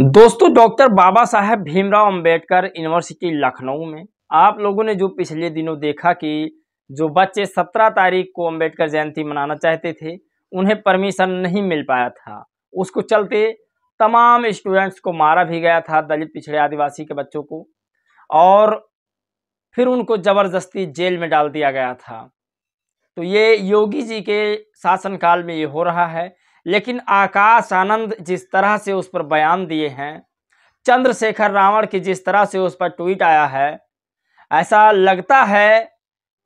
दोस्तों doctor Baba Saheb Bhimrao Ambedkar university Lucknow में आप लोगों ने जो पिछले दिनों देखा कि जो बच्चे 17 तारीख को अंबेडकर जयंती मनाना चाहते थे उन्हें परमिशन नहीं मिल पाया था उसको चलते तमाम स्टूडेंट्स को मारा भी गया था दलित पिछड़े आदिवासी के बच्चों को और फिर उनको ज़बरदस्ती जेल में डाल दिया गया था तो ये योगी जी के शासनकाल में ये हो रहा है लेकिन आकाश आनंद जिस तरह से उस पर बयान दिए हैं चंद्रशेखर रावण की जिस तरह से उस पर ट्वीट आया है ऐसा लगता है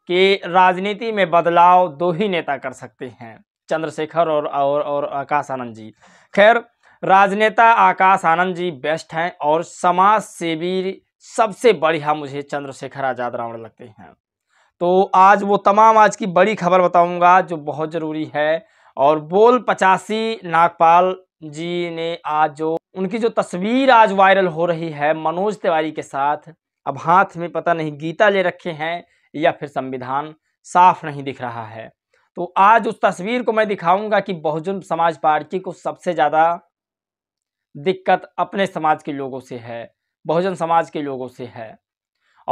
कि राजनीति में बदलाव दो ही नेता कर सकते हैं चंद्रशेखर और और और आकाश आनंद जी खैर राजनेता आकाश आनंद जी बेस्ट हैं और समाज सेवी सबसे बढ़िया मुझे चंद्रशेखर आज़ाद रावण लगते हैं तो आज वो तमाम आज की बड़ी खबर बताऊंगा जो बहुत ज़रूरी है और बोल पचासी नागपाल जी ने आज जो उनकी जो तस्वीर आज वायरल हो रही है मनोज तिवारी के साथ अब हाथ में पता नहीं गीता ले रखे हैं या फिर संविधान साफ नहीं दिख रहा है तो आज उस तस्वीर को मैं दिखाऊंगा कि बहुजन समाज पार्टी को सबसे ज़्यादा दिक्कत अपने समाज के लोगों से है बहुजन समाज के लोगों से है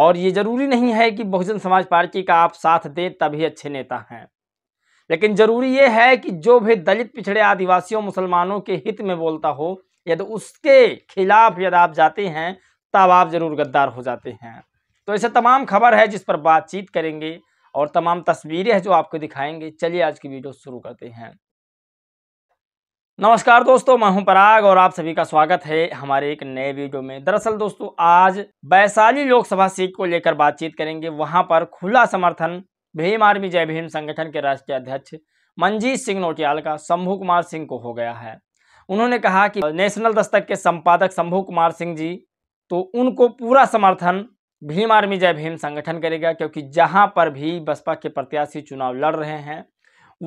और ये ज़रूरी नहीं है कि बहुजन समाज पार्टी का आप साथ दें तभी अच्छे नेता हैं लेकिन जरूरी यह है कि जो भी दलित पिछड़े आदिवासियों मुसलमानों के हित में बोलता हो यदि तो उसके खिलाफ यदि आप जाते हैं तब आप जरूर गद्दार हो जाते हैं तो ऐसे तमाम खबर है जिस पर बातचीत करेंगे और तमाम तस्वीरें हैं जो आपको दिखाएंगे चलिए आज की वीडियो शुरू करते हैं नमस्कार दोस्तों मैं हूं पराग और आप सभी का स्वागत है हमारे एक नए वीडियो में दरअसल दोस्तों आज वैशाली लोकसभा सीट को लेकर बातचीत करेंगे वहां पर खुला समर्थन भीम आर्मी जय भीम संगठन के राष्ट्रीय अध्यक्ष मंजीत सिंह नोटियाल का शंभू कुमार सिंह को हो गया है उन्होंने कहा कि नेशनल दस्तक के संपादक शंभू कुमार सिंह जी तो उनको पूरा समर्थन भीम आर्मी जय भीम संगठन करेगा क्योंकि जहां पर भी बसपा के प्रत्याशी चुनाव लड़ रहे हैं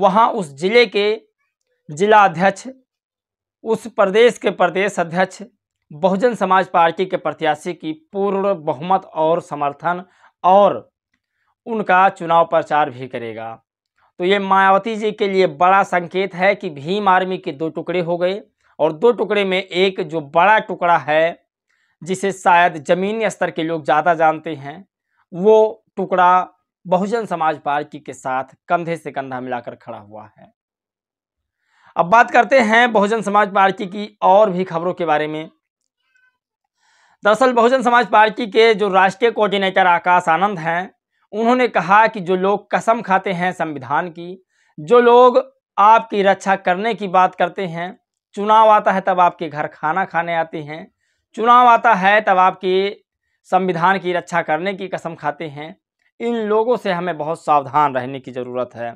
वहां उस जिले के जिला अध्यक्ष उस प्रदेश के प्रदेश अध्यक्ष बहुजन समाज पार्टी के प्रत्याशी की पूर्ण बहुमत और समर्थन और उनका चुनाव प्रचार भी करेगा तो ये मायावती जी के लिए बड़ा संकेत है कि भीम आर्मी के दो टुकड़े हो गए और दो टुकड़े में एक जो बड़ा टुकड़ा है जिसे शायद जमीनी स्तर के लोग ज़्यादा जानते हैं वो टुकड़ा बहुजन समाज पार्टी के साथ कंधे से कंधा मिलाकर खड़ा हुआ है अब बात करते हैं बहुजन समाज पार्टी की और भी खबरों के बारे में दरअसल बहुजन समाज पार्टी के जो राष्ट्रीय कोऑर्डिनेटर आकाश आनंद हैं उन्होंने कहा कि जो लोग कसम खाते हैं संविधान की जो लोग आपकी रक्षा करने की बात करते हैं चुनाव आता है तब आपके घर खाना खाने आते हैं चुनाव आता है तब आपके संविधान की रक्षा करने की कसम खाते हैं इन लोगों से हमें बहुत सावधान रहने की ज़रूरत है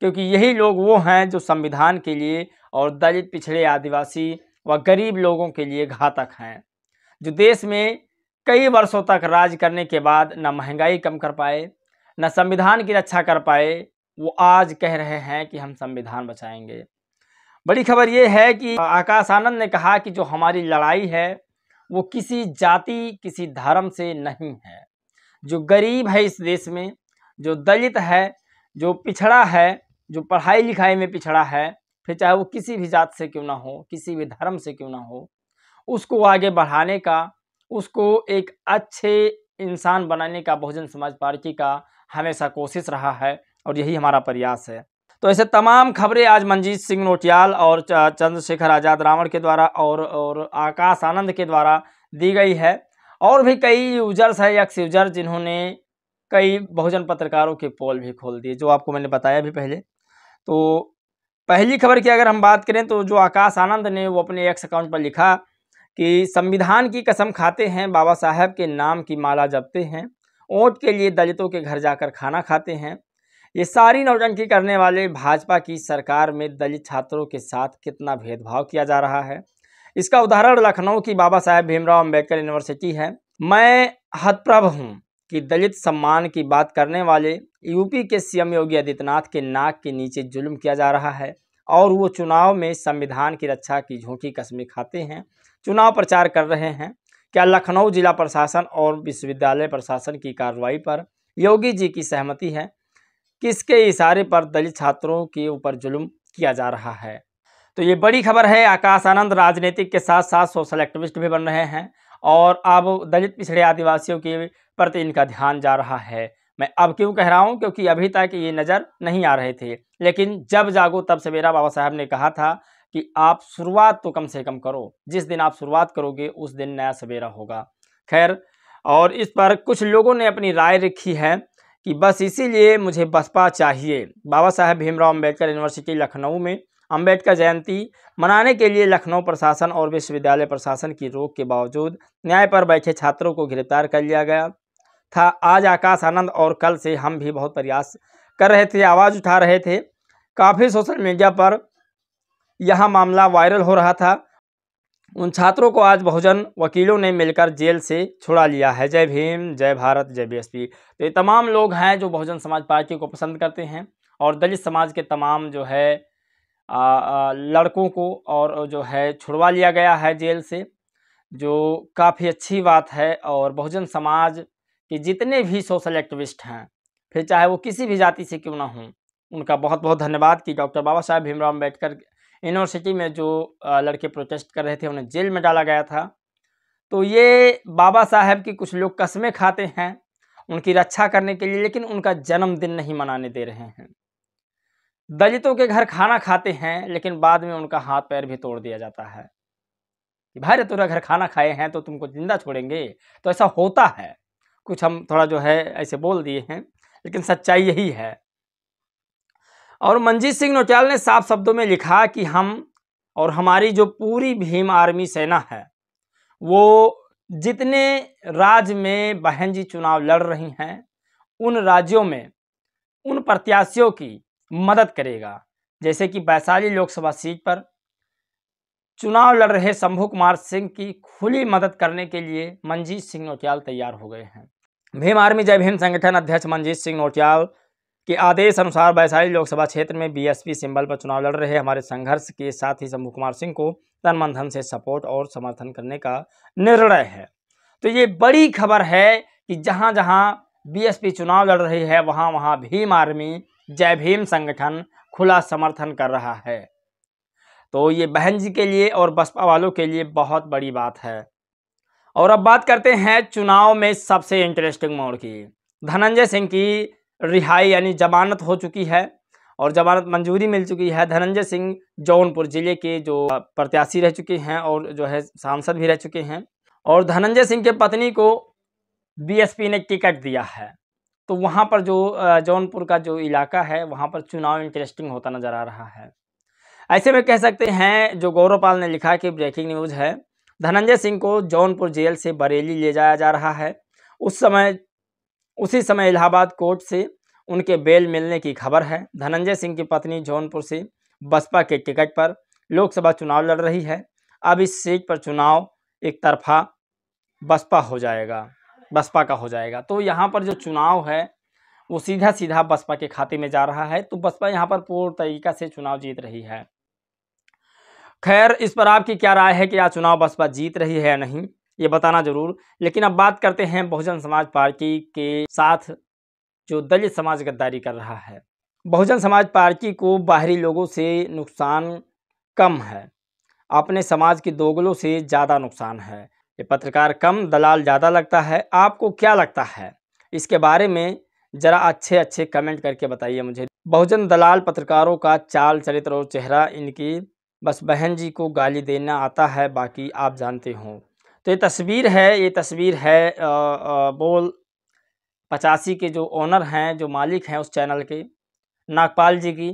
क्योंकि यही लोग वो हैं जो संविधान के लिए और दलित पिछड़े आदिवासी व गरीब लोगों के लिए घातक हैं जो देश में कई वर्षों तक राज करने के बाद न महंगाई कम कर पाए न संविधान की रक्षा कर पाए वो आज कह रहे हैं कि हम संविधान बचाएंगे बड़ी खबर ये है कि आकाश आनंद ने कहा कि जो हमारी लड़ाई है वो किसी जाति किसी धर्म से नहीं है जो गरीब है इस देश में जो दलित है जो पिछड़ा है जो पढ़ाई लिखाई में पिछड़ा है फिर चाहे वो किसी भी जात से क्यों ना हो किसी भी धर्म से क्यों ना हो उसको आगे बढ़ाने का उसको एक अच्छे इंसान बनाने का बहुजन समाज पार्टी का हमेशा कोशिश रहा है और यही हमारा प्रयास है तो ऐसे तमाम खबरें आज मंजीत सिंह नोटियाल और चंद्रशेखर आज़ाद रावण के द्वारा और और आकाश आनंद के द्वारा दी गई है और भी कई यूजर्स हैं यक्स यूजर जिन्होंने कई बहुजन पत्रकारों के पोल भी खोल दिए जो आपको मैंने बताया भी पहले तो पहली खबर की अगर हम बात करें तो जो आकाश आनंद ने वो अपने एक्स अकाउंट पर लिखा कि संविधान की कसम खाते हैं बाबा साहब के नाम की माला जपते हैं वोट के लिए दलितों के घर जाकर खाना खाते हैं ये सारी नौटंकी करने वाले भाजपा की सरकार में दलित छात्रों के साथ कितना भेदभाव किया जा रहा है इसका उदाहरण लखनऊ की बाबा साहेब भीमराव अम्बेडकर यूनिवर्सिटी है मैं हतप्रभ हूँ कि दलित सम्मान की बात करने वाले यूपी के सीएम योगी आदित्यनाथ के नाक के नीचे जुल्म किया जा रहा है और वो चुनाव में संविधान की रक्षा की झूठी कस्में खाते हैं चुनाव प्रचार कर रहे हैं क्या लखनऊ जिला प्रशासन और विश्वविद्यालय प्रशासन की कार्रवाई पर योगी जी की सहमति है किसके इशारे पर दलित छात्रों के ऊपर जुल्म किया जा रहा है तो ये बड़ी खबर है आकाश आनंद राजनीतिक के साथ साथ सोशल एक्टिविस्ट भी बन रहे हैं और अब दलित पिछड़े आदिवासियों के प्रति इनका ध्यान जा रहा है मैं अब क्यों कह रहा हूँ क्योंकि अभी तक ये नज़र नहीं आ रहे थे लेकिन जब जागो तब सवेरा बाबा साहब ने कहा था कि आप शुरुआत तो कम से कम करो जिस दिन आप शुरुआत करोगे उस दिन नया सवेरा होगा खैर और इस पर कुछ लोगों ने अपनी राय रखी है कि बस इसीलिए मुझे बसपा चाहिए बाबा साहेब भीमराव अम्बेडकर यूनिवर्सिटी लखनऊ में अम्बेडकर जयंती मनाने के लिए लखनऊ प्रशासन और विश्वविद्यालय प्रशासन की रोक के बावजूद न्याय पर बैठे छात्रों को गिरफ्तार कर लिया गया था आज आकाश आनंद और कल से हम भी बहुत प्रयास कर रहे थे आवाज़ उठा रहे थे काफ़ी सोशल मीडिया पर यह मामला वायरल हो रहा था उन छात्रों को आज बहुजन वकीलों ने मिलकर जेल से छुड़ा लिया है जय भीम जय भारत जय बी तो ये तमाम लोग हैं जो बहुजन समाज पार्टी को पसंद करते हैं और दलित समाज के तमाम जो है आ, आ, लड़कों को और जो है छुड़वा लिया गया है जेल से जो काफ़ी अच्छी बात है और बहुजन समाज के जितने भी सोशल एक्टिविस्ट हैं फिर चाहे वो किसी भी जाति से क्यों ना हों उनका बहुत बहुत धन्यवाद कि डॉक्टर बाबा साहेब भीमराव अम्बेडकर यूनिवर्सिटी में जो लड़के प्रोटेस्ट कर रहे थे उन्हें जेल में डाला गया था तो ये बाबा साहेब की कुछ लोग कस्में खाते हैं उनकी रक्षा करने के लिए लेकिन उनका जन्मदिन नहीं मनाने दे रहे हैं दलितों के घर खाना खाते हैं लेकिन बाद में उनका हाथ पैर भी तोड़ दिया जाता है कि भाई तुरा घर खाना खाए हैं तो तुमको जिंदा छोड़ेंगे तो ऐसा होता है कुछ हम थोड़ा जो है ऐसे बोल दिए हैं लेकिन सच्चाई यही है और मंजीत सिंह नोटियाल ने साफ शब्दों में लिखा कि हम और हमारी जो पूरी भीम आर्मी सेना है वो जितने राज्य में बहन जी चुनाव लड़ रही हैं उन राज्यों में उन प्रत्याशियों की मदद करेगा जैसे कि वैशाली लोकसभा सीट पर चुनाव लड़ रहे शंभू कुमार सिंह की खुली मदद करने के लिए मंजीत सिंह नोटियाल तैयार हो गए हैं भीम आर्मी जय भीम संगठन अध्यक्ष मंजीत सिंह नोटियाल के आदेश अनुसार वैशाली लोकसभा क्षेत्र में बीएसपी सिंबल पर चुनाव लड़ रहे हमारे संघर्ष के साथ ही शंभु कुमार सिंह को तन मंथन से सपोर्ट और समर्थन करने का निर्णय है तो ये बड़ी खबर है कि जहाँ जहाँ बीएसपी चुनाव लड़ रही है वहाँ वहाँ भीम आर्मी जय भीम संगठन खुला समर्थन कर रहा है तो ये बहन जी के लिए और बसपा वालों के लिए बहुत बड़ी बात है और अब बात करते हैं चुनाव में सबसे इंटरेस्टिंग मोड़ की धनंजय सिंह की रिहाई यानी जमानत हो चुकी है और जमानत मंजूरी मिल चुकी है धनंजय सिंह जौनपुर जिले के जो प्रत्याशी रह चुके हैं और जो है सांसद भी रह चुके हैं और धनंजय सिंह के पत्नी को बीएसपी ने टिकट दिया है तो वहाँ पर जो जौनपुर का जो इलाका है वहाँ पर चुनाव इंटरेस्टिंग होता नज़र आ रहा है ऐसे में कह सकते हैं जो गौरवपाल ने लिखा कि ब्रेकिंग न्यूज़ है धनंजय सिंह को जौनपुर जेल से बरेली ले जाया जा रहा है उस समय उसी समय इलाहाबाद कोर्ट से उनके बेल मिलने की खबर है धनंजय सिंह की पत्नी जौनपुर से बसपा के टिकट पर लोकसभा चुनाव लड़ रही है अब इस सीट पर चुनाव एक तरफा बसपा हो जाएगा बसपा का हो जाएगा तो यहाँ पर जो चुनाव है वो सीधा सीधा बसपा के खाते में जा रहा है तो बसपा यहाँ पर पूर्ण तरीका से चुनाव जीत रही है खैर इस पर आपकी क्या राय है कि आज चुनाव बसपा जीत रही है या नहीं ये बताना जरूर लेकिन अब बात करते हैं बहुजन समाज पार्टी के साथ जो दलित समाज गद्दारी कर रहा है बहुजन समाज पार्टी को बाहरी लोगों से नुकसान कम है अपने समाज के दोगलों से ज़्यादा नुकसान है ये पत्रकार कम दलाल ज़्यादा लगता है आपको क्या लगता है इसके बारे में ज़रा अच्छे अच्छे कमेंट करके बताइए मुझे बहुजन दलाल पत्रकारों का चाल चरित्र और चेहरा इनकी बस बहन जी को गाली देना आता है बाकी आप जानते हों तो ये तस्वीर है ये तस्वीर है आ, आ, बोल पचासी के जो ओनर हैं जो मालिक हैं उस चैनल के नागपाल जी की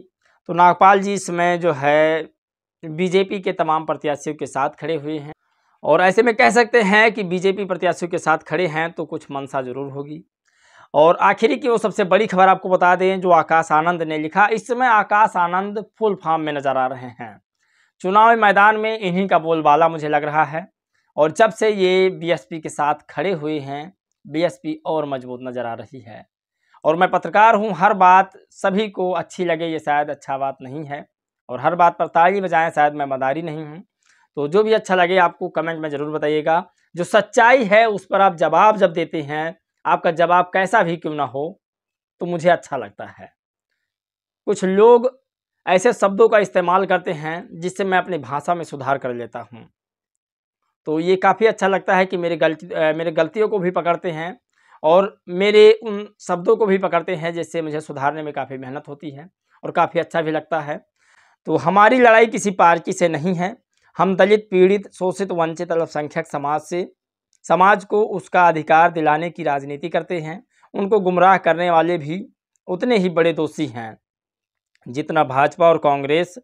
तो नागपाल जी इसमें जो है बीजेपी के तमाम प्रत्याशियों के साथ खड़े हुए हैं और ऐसे में कह सकते हैं कि बीजेपी प्रत्याशियों के साथ खड़े हैं तो कुछ मनसा जरूर होगी और आखिरी की वो सबसे बड़ी खबर आपको बता दें जो आकाश आनंद ने लिखा इस समय आकाश आनंद फुल फॉर्म में नजर आ रहे हैं चुनावी मैदान में इन्हीं का बोलबाला मुझे लग रहा है और जब से ये बीएसपी के साथ खड़े हुए हैं बीएसपी और मजबूत नज़र आ रही है और मैं पत्रकार हूँ हर बात सभी को अच्छी लगे ये शायद अच्छा बात नहीं है और हर बात पर ताली बजाएं शायद मैं मदारी नहीं हूँ तो जो भी अच्छा लगे आपको कमेंट में ज़रूर बताइएगा जो सच्चाई है उस पर आप जवाब जब देते हैं आपका जवाब कैसा भी क्यों ना हो तो मुझे अच्छा लगता है कुछ लोग ऐसे शब्दों का इस्तेमाल करते हैं जिससे मैं अपनी भाषा में सुधार कर लेता हूँ तो ये काफ़ी अच्छा लगता है कि मेरे गलती मेरे गलतियों को भी पकड़ते हैं और मेरे उन शब्दों को भी पकड़ते हैं जिससे मुझे सुधारने में काफ़ी मेहनत होती है और काफ़ी अच्छा भी लगता है तो हमारी लड़ाई किसी पार्टी से नहीं है हम दलित पीड़ित शोषित वंचित अल्पसंख्यक समाज से समाज को उसका अधिकार दिलाने की राजनीति करते हैं उनको गुमराह करने वाले भी उतने ही बड़े दोषी हैं जितना भाजपा और कांग्रेस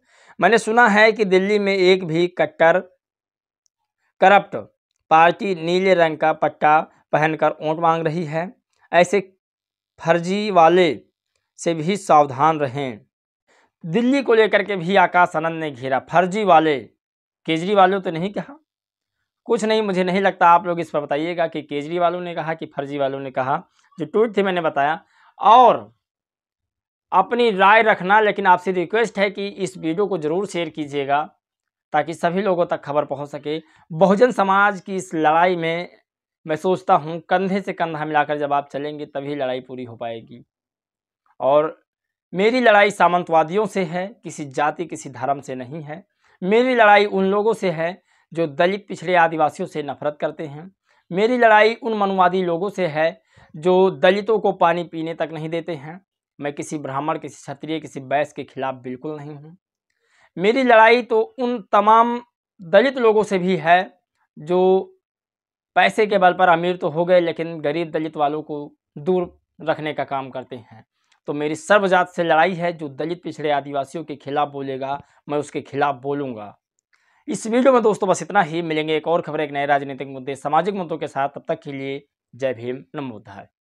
मैंने सुना है कि दिल्ली में एक भी कट्टर करप्ट पार्टी नीले रंग का पट्टा पहनकर वोट मांग रही है ऐसे फर्जी वाले से भी सावधान रहें दिल्ली को लेकर के भी आकाश आनंद ने घेरा फर्जी वाले केजरीवालों तो नहीं कहा कुछ नहीं मुझे नहीं लगता आप लोग इस पर बताइएगा कि केजरीवालों ने कहा कि फर्जी वालों ने कहा जो ट्वीट थी मैंने बताया और अपनी राय रखना लेकिन आपसे रिक्वेस्ट है कि इस वीडियो को ज़रूर शेयर कीजिएगा ताकि सभी लोगों तक खबर पहुंच सके बहुजन समाज की इस लड़ाई में मैं सोचता हूं कंधे से कंधा मिलाकर जब आप चलेंगे तभी लड़ाई पूरी हो पाएगी और मेरी लड़ाई सामंतवादियों से है किसी जाति किसी धर्म से नहीं है मेरी लड़ाई उन लोगों से है जो दलित पिछड़े आदिवासियों से नफरत करते हैं मेरी लड़ाई उन मनुवादी लोगों से है जो दलितों को पानी पीने तक नहीं देते हैं मैं किसी ब्राह्मण किसी क्षत्रिय किसी बैस के खिलाफ बिल्कुल नहीं हूँ मेरी लड़ाई तो उन तमाम दलित लोगों से भी है जो पैसे के बल पर अमीर तो हो गए लेकिन गरीब दलित वालों को दूर रखने का काम करते हैं तो मेरी सर्वजात से लड़ाई है जो दलित पिछड़े आदिवासियों के खिलाफ बोलेगा मैं उसके खिलाफ बोलूँगा इस वीडियो में दोस्तों बस इतना ही मिलेंगे एक और खबर एक नए राजनीतिक मुद्दे सामाजिक मुद्दों के साथ तब तक के लिए जय भीम नमोधाय